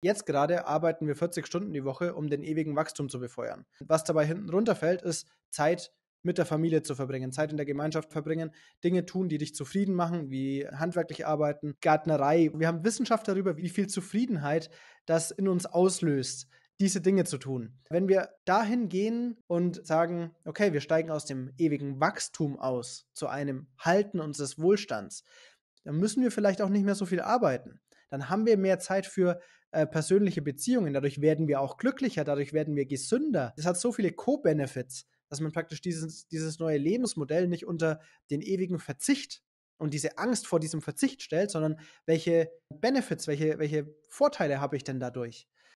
Jetzt gerade arbeiten wir 40 Stunden die Woche, um den ewigen Wachstum zu befeuern. Was dabei hinten runterfällt, ist Zeit mit der Familie zu verbringen, Zeit in der Gemeinschaft verbringen, Dinge tun, die dich zufrieden machen, wie handwerklich arbeiten, Gärtnerei. Wir haben Wissenschaft darüber, wie viel Zufriedenheit das in uns auslöst, diese Dinge zu tun. Wenn wir dahin gehen und sagen, okay, wir steigen aus dem ewigen Wachstum aus zu einem Halten unseres Wohlstands, dann müssen wir vielleicht auch nicht mehr so viel arbeiten dann haben wir mehr Zeit für äh, persönliche Beziehungen. Dadurch werden wir auch glücklicher, dadurch werden wir gesünder. Es hat so viele Co-Benefits, dass man praktisch dieses, dieses neue Lebensmodell nicht unter den ewigen Verzicht und diese Angst vor diesem Verzicht stellt, sondern welche Benefits, welche, welche Vorteile habe ich denn dadurch?